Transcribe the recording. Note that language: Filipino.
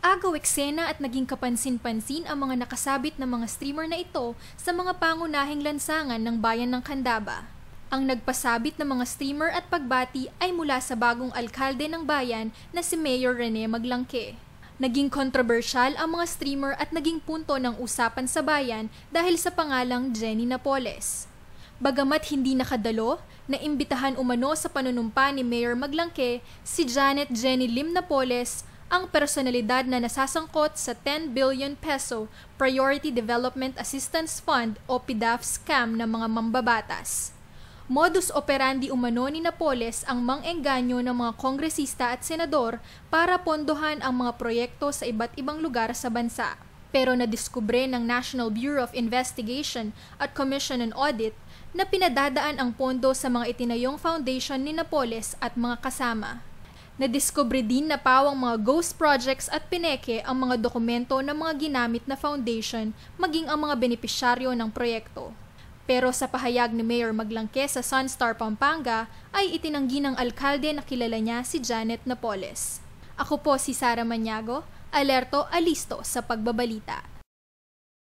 Agaw eksena at naging kapansin-pansin ang mga nakasabit na mga streamer na ito sa mga pangunahing lansangan ng bayan ng Candaba. Ang nagpasabit ng mga streamer at pagbati ay mula sa bagong alkalde ng bayan na si Mayor Rene Maglangke. Naging kontrobersyal ang mga streamer at naging punto ng usapan sa bayan dahil sa pangalang Jenny Napoles. Bagamat hindi nakadalo, naimbitahan umano sa panunumpa ni Mayor Maglangke si Janet Jenny Lim Napoles ang personalidad na nasasangkot sa 10 billion peso Priority Development Assistance Fund o PDAF scam ng mga mambabatas. Modus operandi umano ni Napoles ang mangengganyo ng mga kongresista at senador para pondohan ang mga proyekto sa iba't ibang lugar sa bansa. Pero nadiskubre ng National Bureau of Investigation at Commission on Audit na pinadadaan ang pondo sa mga itinayong foundation ni Napoles at mga kasama. Nadiskubre din na pawang mga ghost projects at pineke ang mga dokumento ng mga ginamit na foundation maging ang mga benepisyaryo ng proyekto. Pero sa pahayag ni Mayor Maglangke sa Sunstar Pampanga ay itinanggi ng alkalde na kilala niya si Janet Napoles. Ako po si Sara Maniago, alerto alisto sa pagbabalita.